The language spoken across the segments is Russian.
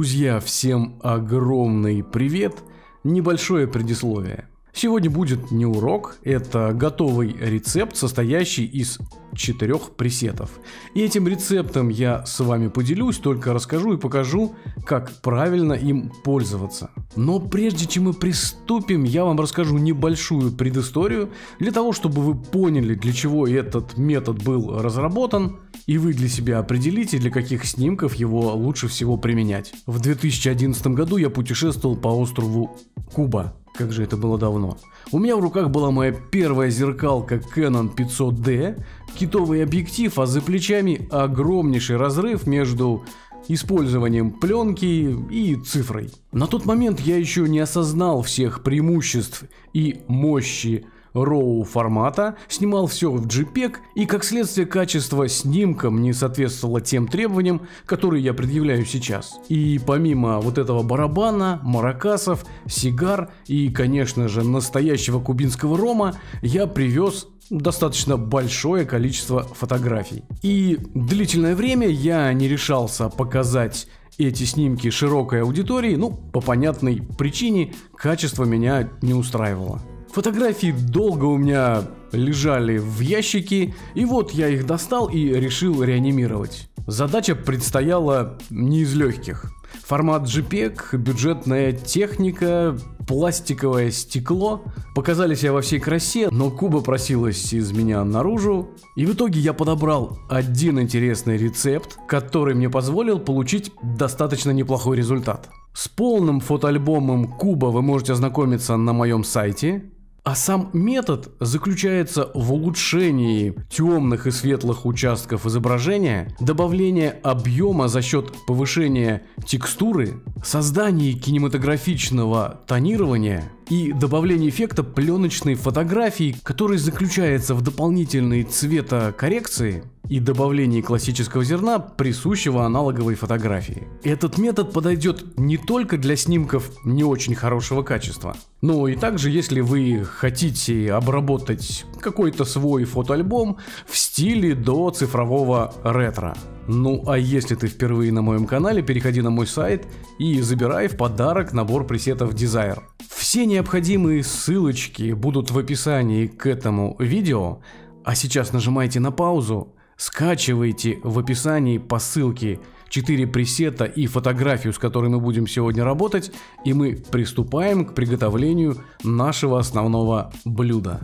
Друзья, всем огромный привет! Небольшое предисловие. Сегодня будет не урок, это готовый рецепт, состоящий из четырех пресетов. И этим рецептом я с вами поделюсь, только расскажу и покажу, как правильно им пользоваться. Но прежде чем мы приступим, я вам расскажу небольшую предысторию, для того, чтобы вы поняли, для чего этот метод был разработан, и вы для себя определите, для каких снимков его лучше всего применять. В 2011 году я путешествовал по острову Куба. Как же это было давно. У меня в руках была моя первая зеркалка Canon 500D, китовый объектив, а за плечами огромнейший разрыв между использованием пленки и цифрой. На тот момент я еще не осознал всех преимуществ и мощи RAW формата, снимал все в JPEG и как следствие качество снимкам не соответствовало тем требованиям, которые я предъявляю сейчас. И помимо вот этого барабана, маракасов, сигар и, конечно же, настоящего кубинского рома, я привез достаточно большое количество фотографий. И длительное время я не решался показать эти снимки широкой аудитории, ну, по понятной причине, качество меня не устраивало. Фотографии долго у меня лежали в ящике, и вот я их достал и решил реанимировать. Задача предстояла не из легких. Формат JPEG, бюджетная техника, пластиковое стекло. Показали себя во всей красе, но Куба просилась из меня наружу. И в итоге я подобрал один интересный рецепт, который мне позволил получить достаточно неплохой результат. С полным фотоальбомом Куба вы можете ознакомиться на моем сайте а сам метод заключается в улучшении темных и светлых участков изображения, добавлении объема за счет повышения текстуры, создании кинематографичного тонирования, и добавление эффекта пленочной фотографии, который заключается в дополнительной цветокоррекции и добавлении классического зерна, присущего аналоговой фотографии. Этот метод подойдет не только для снимков не очень хорошего качества, но и также если вы хотите обработать какой-то свой фотоальбом в стиле до цифрового ретро. Ну а если ты впервые на моем канале, переходи на мой сайт и забирай в подарок набор пресетов Desire. Все необходимые ссылочки будут в описании к этому видео, а сейчас нажимайте на паузу, скачивайте в описании по ссылке 4 пресета и фотографию, с которой мы будем сегодня работать, и мы приступаем к приготовлению нашего основного блюда.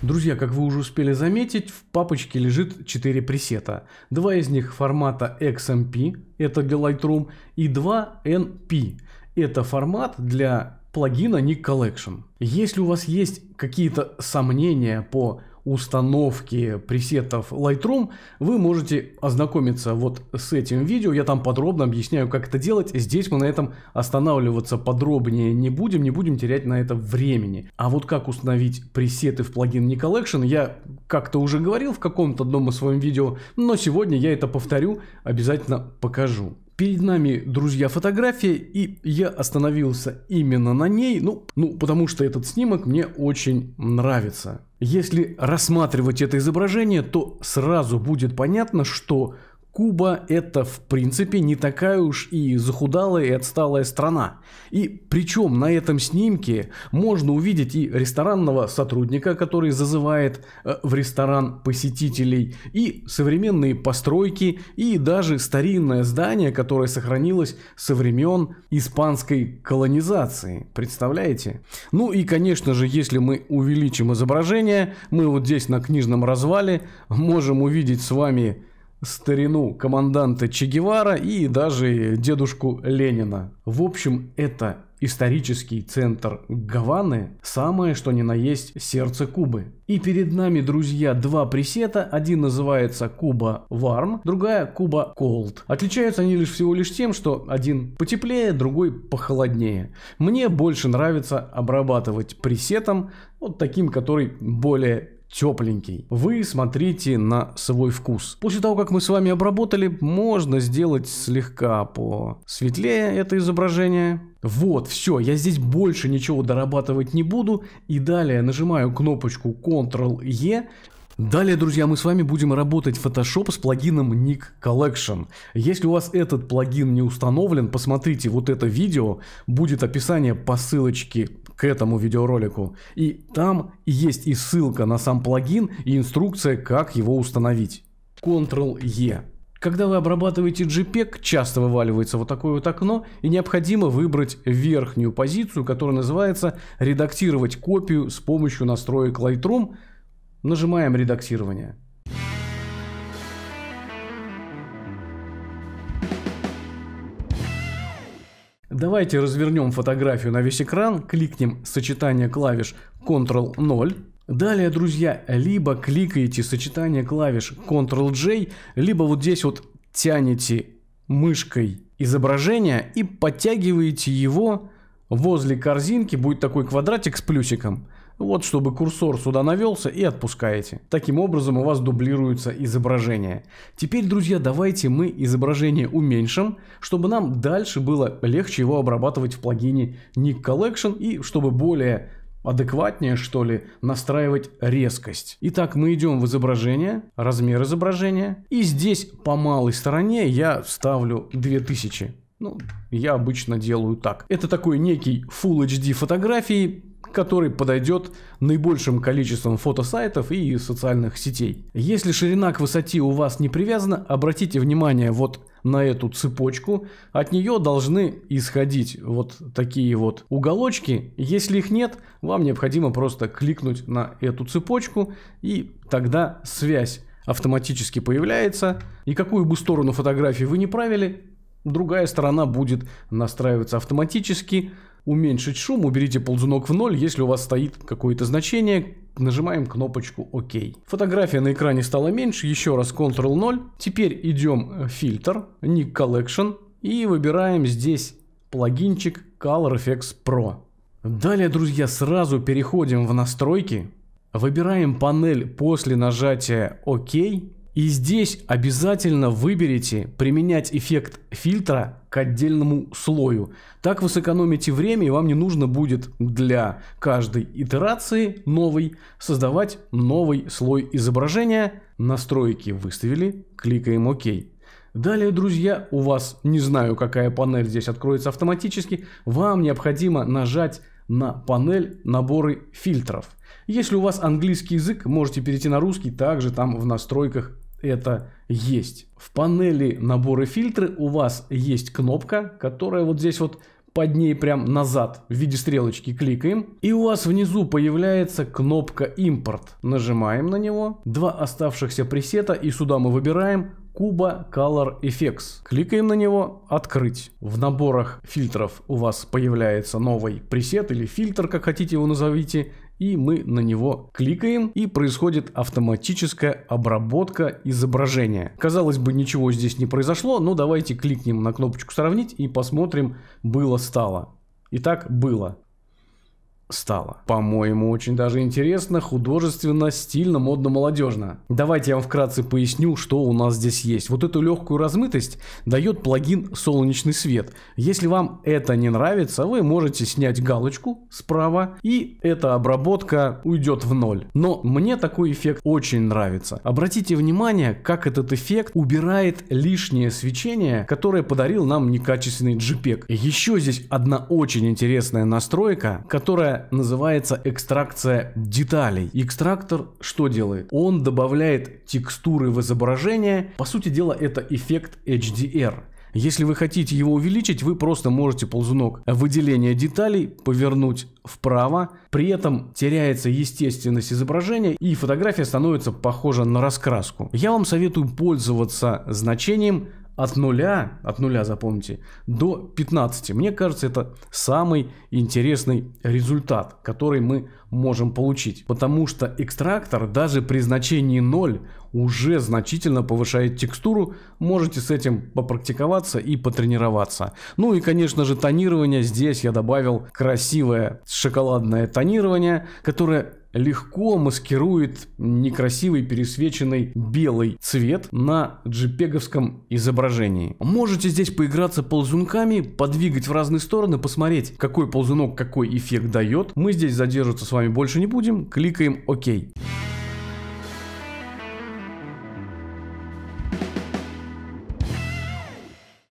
Друзья, как вы уже успели заметить, в папочке лежит 4 пресета. Два из них формата XMP, это для Lightroom, и два NP, это формат для плагина Nick Collection. Если у вас есть какие-то сомнения по установке пресетов Lightroom, вы можете ознакомиться вот с этим видео. Я там подробно объясняю, как это делать. Здесь мы на этом останавливаться подробнее не будем, не будем терять на это времени. А вот как установить пресеты в плагин Не Collection, я как-то уже говорил в каком-то одном из своем видео, но сегодня я это повторю, обязательно покажу. Перед нами, друзья, фотография, и я остановился именно на ней, ну, ну, потому что этот снимок мне очень нравится. Если рассматривать это изображение, то сразу будет понятно, что Куба это, в принципе, не такая уж и захудалая и отсталая страна. И причем на этом снимке можно увидеть и ресторанного сотрудника, который зазывает э, в ресторан посетителей, и современные постройки, и даже старинное здание, которое сохранилось со времен испанской колонизации. Представляете? Ну и, конечно же, если мы увеличим изображение, мы вот здесь на книжном развале можем увидеть с вами старину команданта Че Гевара и даже дедушку Ленина. В общем, это исторический центр Гаваны, самое что ни на есть сердце Кубы. И перед нами, друзья, два пресета. Один называется Куба Warm, другая Куба Cold. Отличаются они лишь всего лишь тем, что один потеплее, другой похолоднее. Мне больше нравится обрабатывать пресетом, вот таким, который более тепленький. Вы смотрите на свой вкус. После того, как мы с вами обработали, можно сделать слегка по светлее это изображение. Вот, все, я здесь больше ничего дорабатывать не буду. И далее нажимаю кнопочку Ctrl-E, Далее, друзья, мы с вами будем работать в Photoshop с плагином Nick Collection. Если у вас этот плагин не установлен, посмотрите вот это видео, будет описание по ссылочке к этому видеоролику. И там есть и ссылка на сам плагин, и инструкция, как его установить. Ctrl-E. Когда вы обрабатываете JPEG, часто вываливается вот такое вот окно, и необходимо выбрать верхнюю позицию, которая называется «Редактировать копию с помощью настроек Lightroom», Нажимаем «Редактирование». Давайте развернем фотографию на весь экран, кликнем сочетание клавиш Ctrl-0. Далее, друзья, либо кликаете сочетание клавиш Ctrl-J, либо вот здесь вот тянете мышкой изображение и подтягиваете его возле корзинки, будет такой квадратик с плюсиком. Вот, чтобы курсор сюда навелся и отпускаете. Таким образом у вас дублируются изображения. Теперь, друзья, давайте мы изображение уменьшим, чтобы нам дальше было легче его обрабатывать в плагине Nick Collection и чтобы более адекватнее, что ли, настраивать резкость. Итак, мы идем в изображение, размер изображения. И здесь по малой стороне я ставлю 2000. Ну, я обычно делаю так. Это такой некий Full HD фотографии, который подойдет наибольшим количеством фотосайтов и социальных сетей. Если ширина к высоте у вас не привязана, обратите внимание вот на эту цепочку, от нее должны исходить вот такие вот уголочки. Если их нет, вам необходимо просто кликнуть на эту цепочку и тогда связь автоматически появляется. И какую бы сторону фотографии вы не правили, другая сторона будет настраиваться автоматически, уменьшить шум, уберите ползунок в ноль, если у вас стоит какое-то значение, нажимаем кнопочку ОК. Фотография на экране стала меньше, еще раз Ctrl 0. Теперь идем в э, фильтр, Nick Collection и выбираем здесь плагинчик Color Effects Pro. Далее, друзья, сразу переходим в настройки, выбираем панель после нажатия ОК и здесь обязательно выберите применять эффект фильтра к отдельному слою. Так вы сэкономите время и вам не нужно будет для каждой итерации новый создавать новый слой изображения. Настройки выставили, кликаем ОК. Далее, друзья, у вас, не знаю, какая панель здесь откроется автоматически, вам необходимо нажать на панель наборы фильтров. Если у вас английский язык, можете перейти на русский, также там в настройках это есть. В панели наборы фильтры у вас есть кнопка, которая вот здесь вот под ней прям назад в виде стрелочки кликаем. И у вас внизу появляется кнопка импорт. Нажимаем на него. Два оставшихся пресета и сюда мы выбираем Куба Color Effects. Кликаем на него «Открыть». В наборах фильтров у вас появляется новый пресет или фильтр, как хотите его назовите и мы на него кликаем, и происходит автоматическая обработка изображения. Казалось бы, ничего здесь не произошло, но давайте кликнем на кнопочку «Сравнить» и посмотрим «Было-стало». Итак, было стало. По-моему, очень даже интересно, художественно, стильно, модно, молодежно. Давайте я вам вкратце поясню, что у нас здесь есть. Вот эту легкую размытость дает плагин «Солнечный свет». Если вам это не нравится, вы можете снять галочку справа, и эта обработка уйдет в ноль. Но мне такой эффект очень нравится. Обратите внимание, как этот эффект убирает лишнее свечение, которое подарил нам некачественный JPEG. Еще здесь одна очень интересная настройка, которая называется экстракция деталей. Экстрактор что делает? Он добавляет текстуры в изображение. По сути дела, это эффект HDR. Если вы хотите его увеличить, вы просто можете ползунок выделения деталей повернуть вправо, при этом теряется естественность изображения и фотография становится похожа на раскраску. Я вам советую пользоваться значением от нуля, от нуля запомните, до 15. Мне кажется, это самый интересный результат, который мы можем получить. Потому что экстрактор даже при значении 0 уже значительно повышает текстуру. Можете с этим попрактиковаться и потренироваться. Ну и, конечно же, тонирование. Здесь я добавил красивое шоколадное тонирование, которое легко маскирует некрасивый пересвеченный белый цвет на джипеговском изображении. Можете здесь поиграться ползунками, подвигать в разные стороны, посмотреть, какой ползунок какой эффект дает. Мы здесь задерживаться с вами больше не будем, кликаем ОК.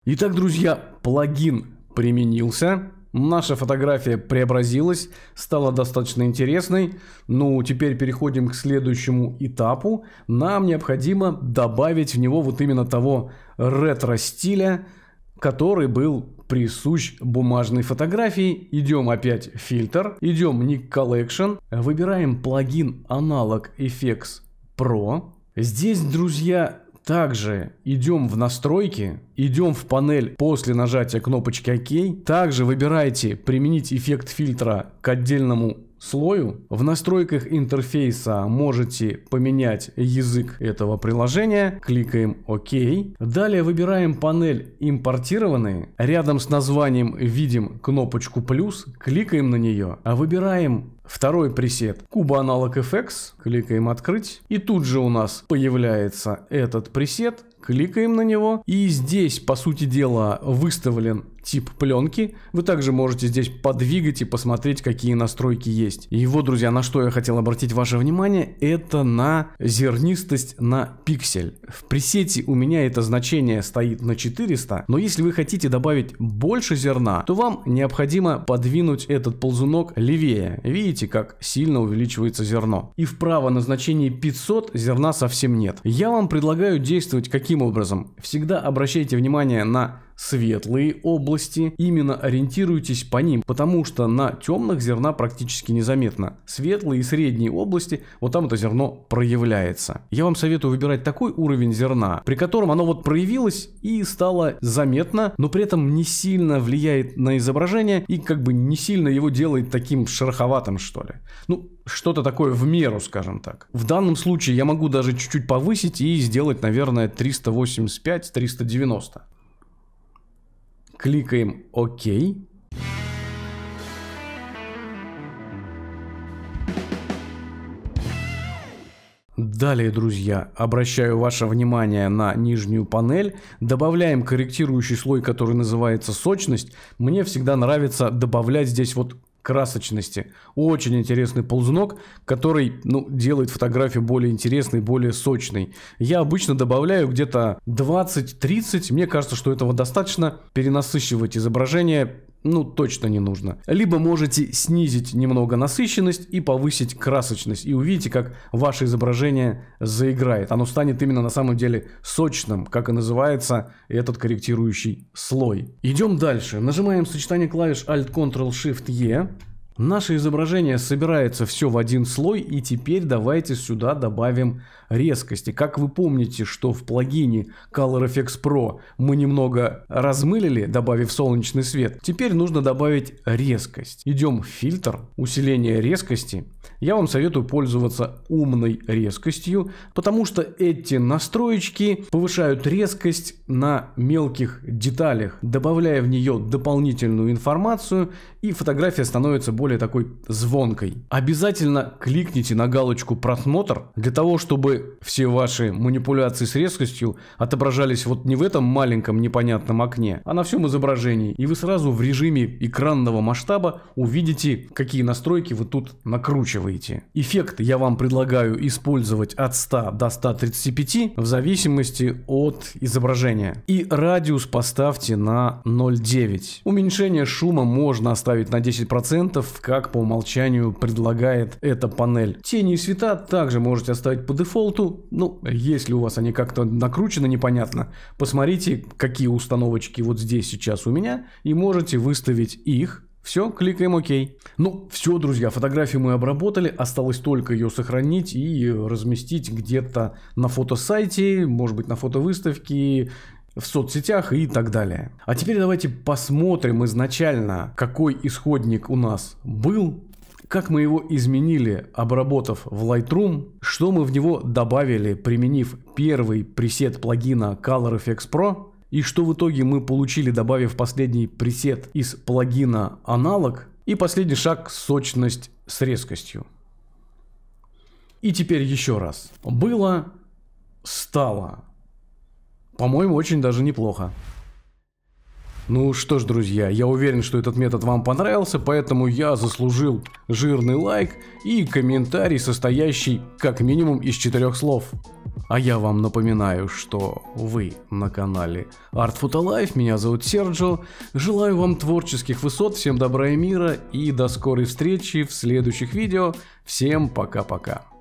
Итак, друзья, плагин применился. Наша фотография преобразилась, стала достаточно интересной. Ну, теперь переходим к следующему этапу. Нам необходимо добавить в него вот именно того ретро-стиля, который был присущ бумажной фотографии. Идем опять в фильтр, идем Nick Collection, выбираем плагин аналог FX Pro. Здесь, друзья, также идем в настройки, идем в панель после нажатия кнопочки ОК. Также выбираете применить эффект фильтра к отдельному слою. В настройках интерфейса можете поменять язык этого приложения. Кликаем ОК. Далее выбираем панель «Импортированные». Рядом с названием видим кнопочку «плюс». Кликаем на нее. А выбираем Второй пресет Куба аналог FX, кликаем открыть и тут же у нас появляется этот пресет, кликаем на него и здесь по сути дела выставлен тип пленки. Вы также можете здесь подвигать и посмотреть, какие настройки есть. И вот, друзья, на что я хотел обратить ваше внимание, это на зернистость на пиксель. В пресете у меня это значение стоит на 400, но если вы хотите добавить больше зерна, то вам необходимо подвинуть этот ползунок левее. Видите, как сильно увеличивается зерно. И вправо на значение 500 зерна совсем нет. Я вам предлагаю действовать каким образом? Всегда обращайте внимание на светлые области, именно ориентируйтесь по ним, потому что на темных зерна практически незаметно. Светлые и средние области, вот там это зерно проявляется. Я вам советую выбирать такой уровень зерна, при котором оно вот проявилось и стало заметно, но при этом не сильно влияет на изображение и как бы не сильно его делает таким шероховатым что ли. Ну, что-то такое в меру, скажем так. В данном случае я могу даже чуть-чуть повысить и сделать, наверное, 385-390 кликаем ОК. Далее, друзья, обращаю ваше внимание на нижнюю панель. Добавляем корректирующий слой, который называется сочность. Мне всегда нравится добавлять здесь вот красочности. Очень интересный ползунок, который ну, делает фотографию более интересной, более сочной. Я обычно добавляю где-то 20-30, мне кажется, что этого достаточно перенасыщивать изображение ну точно не нужно. Либо можете снизить немного насыщенность и повысить красочность, и увидите, как ваше изображение заиграет. Оно станет именно на самом деле сочным, как и называется этот корректирующий слой. Идем дальше. Нажимаем сочетание клавиш Alt-Ctrl-Shift-E. Наше изображение собирается все в один слой, и теперь давайте сюда добавим резкости. Как вы помните, что в плагине Color FX Pro мы немного размылили, добавив солнечный свет, теперь нужно добавить резкость. Идем в фильтр, усиление резкости. Я вам советую пользоваться умной резкостью, потому что эти настроечки повышают резкость на мелких деталях, добавляя в нее дополнительную информацию, и фотография становится более такой звонкой. Обязательно кликните на галочку «Просмотр» для того, чтобы все ваши манипуляции с резкостью отображались вот не в этом маленьком непонятном окне, а на всем изображении. И вы сразу в режиме экранного масштаба увидите, какие настройки вы тут накручиваете. Эффект я вам предлагаю использовать от 100 до 135 в зависимости от изображения. И радиус поставьте на 0,9. Уменьшение шума можно оставить на 10%, как по умолчанию предлагает эта панель. Тени и света также можете оставить по дефолту, дефолту. Ну, если у вас они как-то накручены, непонятно, посмотрите, какие установочки вот здесь сейчас у меня, и можете выставить их. Все, кликаем ОК. Ну, все, друзья, фотографию мы обработали, осталось только ее сохранить и разместить где-то на фотосайте, может быть, на фотовыставке, в соцсетях и так далее. А теперь давайте посмотрим изначально, какой исходник у нас был как мы его изменили, обработав в Lightroom, что мы в него добавили, применив первый пресет плагина Color Effects Pro, и что в итоге мы получили, добавив последний пресет из плагина Analog и последний шаг – сочность с резкостью. И теперь еще раз. Было, стало. По-моему, очень даже неплохо. Ну что ж, друзья, я уверен, что этот метод вам понравился, поэтому я заслужил жирный лайк и комментарий, состоящий как минимум из четырех слов. А я вам напоминаю, что вы на канале Art Food Alive, меня зовут Серджо, желаю вам творческих высот, всем добра и мира и до скорой встречи в следующих видео, всем пока-пока.